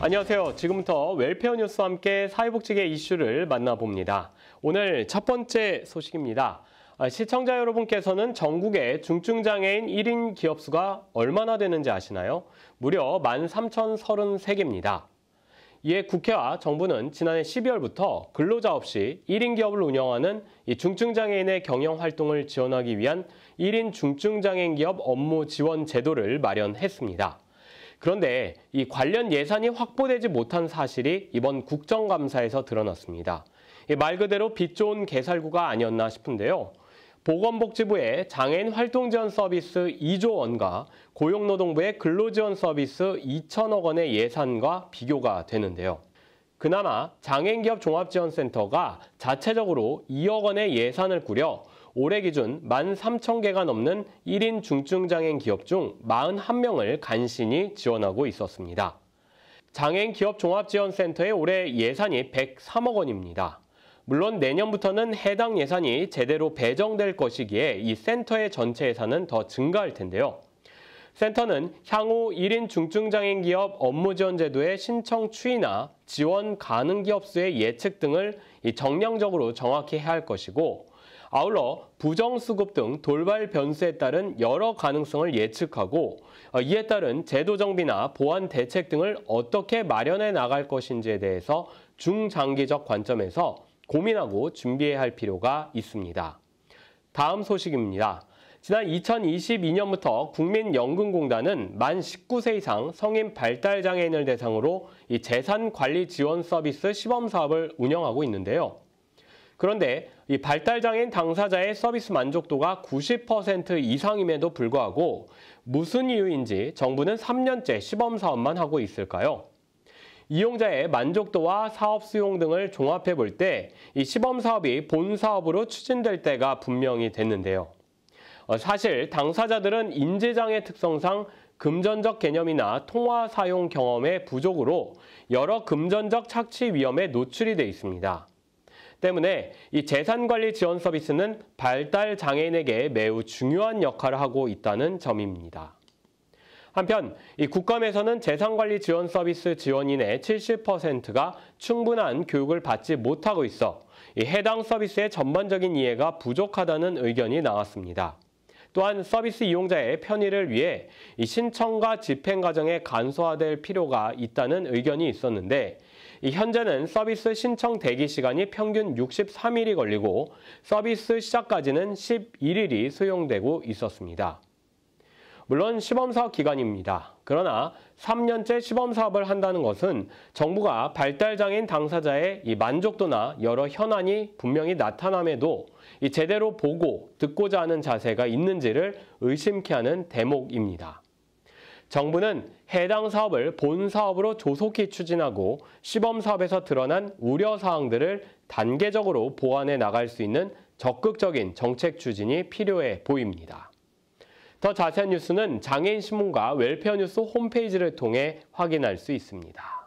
안녕하세요. 지금부터 웰페어 뉴스와 함께 사회복지계 이슈를 만나봅니다. 오늘 첫 번째 소식입니다. 아, 시청자 여러분께서는 전국의 중증장애인 1인 기업수가 얼마나 되는지 아시나요? 무려 13,033개입니다. 이에 국회와 정부는 지난해 12월부터 근로자 없이 1인 기업을 운영하는 중증장애인의 경영 활동을 지원하기 위한 1인 중증장애인 기업 업무 지원 제도를 마련했습니다. 그런데 이 관련 예산이 확보되지 못한 사실이 이번 국정감사에서 드러났습니다. 말 그대로 빚 좋은 개살구가 아니었나 싶은데요. 보건복지부의 장애인 활동지원 서비스 2조 원과 고용노동부의 근로지원 서비스 2천억 원의 예산과 비교가 되는데요. 그나마 장애인기업 종합지원센터가 자체적으로 2억 원의 예산을 꾸려 올해 기준 13,000개가 넘는 1인 중증장애인 기업 중 41명을 간신히 지원하고 있었습니다. 장애인 기업 종합지원센터의 올해 예산이 103억 원입니다. 물론 내년부터는 해당 예산이 제대로 배정될 것이기에 이 센터의 전체 예산은 더 증가할 텐데요. 센터는 향후 1인 중증장애인 기업 업무 지원 제도의 신청 추이나 지원 가능 기업 수의 예측 등을 정량적으로 정확히 해야 할 것이고 아울러 부정수급 등 돌발 변수에 따른 여러 가능성을 예측하고 어, 이에 따른 제도 정비나 보완 대책 등을 어떻게 마련해 나갈 것인지에 대해서 중장기적 관점에서 고민하고 준비해야 할 필요가 있습니다. 다음 소식입니다. 지난 2022년부터 국민연금공단은 만 19세 이상 성인 발달장애인을 대상으로 이 재산관리 지원 서비스 시범 사업을 운영하고 있는데요. 그런데 이 발달장애인 당사자의 서비스 만족도가 90% 이상임에도 불구하고 무슨 이유인지 정부는 3년째 시범 사업만 하고 있을까요? 이용자의 만족도와 사업 수용 등을 종합해 볼 때 이 시범 사업이 본 사업으로 추진될 때가 분명히 됐는데요. 어, 사실 당사자들은 인재장애 특성상 금전적 개념이나 통화 사용 경험의 부족으로 여러 금전적 착취 위험에 노출이 돼 있습니다. 때문에 이 재산관리 지원 서비스는 발달 장애인에게 매우 중요한 역할을 하고 있다는 점입니다. 한편 이 국감에서는 재산관리 지원 서비스 지원인의 70%가 충분한 교육을 받지 못하고 있어 해당 서비스의 전반적인 이해가 부족하다는 의견이 나왔습니다. 또한 서비스 이용자의 편의를 위해 이 신청과 집행 과정에 간소화될 필요가 있다는 의견이 있었는데 현재는 서비스 신청 대기 시간이 평균 63일이 걸리고 서비스 시작까지는 11일이 소용되고 있었습니다. 물론 시범사업 기간입니다. 그러나 3년째 시범사업을 한다는 것은 정부가 발달장애인 당사자의 이 만족도나 여러 현안이 분명히 나타남에도 이 제대로 보고 듣고자 하는 자세가 있는지를 의심케 하는 대목입니다. 정부는 해당 사업을 본 사업으로 조속히 추진하고 시범 사업에서 드러난 우려 사항들을 단계적으로 보완해 나갈 수 있는 적극적인 정책 추진이 필요해 보입니다. 더 자세한 뉴스는 장애인신문과 웰페어 뉴스 홈페이지를 통해 확인할 수 있습니다.